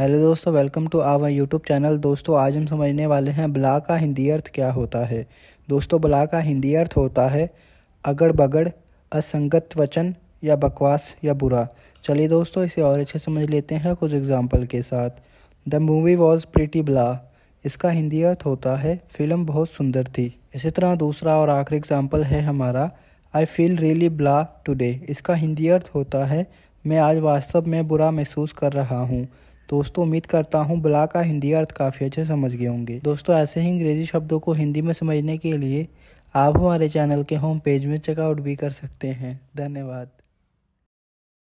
hello दोस्तों welcome to our YouTube channel दोस्तों आज हम समझने वाले हैं बला का हिंदी अर्थ क्या होता है दोस्तों बला का हिंदी अर्थ होता है अगड़ बगड़ असंगत वचन या बकवास या बुरा चलिए दोस्तों इसे और अच्छे समझ लेते हैं कुछ एग्जाम्पल के साथ द मूवी वॉज प्रिटी बला इसका हिंदी अर्थ होता है फिल्म बहुत सुंदर थी इसी तरह दूसरा और आखिरी एग्जाम्पल है हमारा I feel really blah today इसका हिंदी अर्थ होता है मैं आज वास्तव में बुरा महसूस कर रहा हूँ दोस्तों उम्मीद करता हूँ बला का हिंदी अर्थ काफ़ी अच्छे समझ गए होंगे दोस्तों ऐसे ही अंग्रेजी शब्दों को हिंदी में समझने के लिए आप हमारे चैनल के होम पेज में चेकआउट भी कर सकते हैं धन्यवाद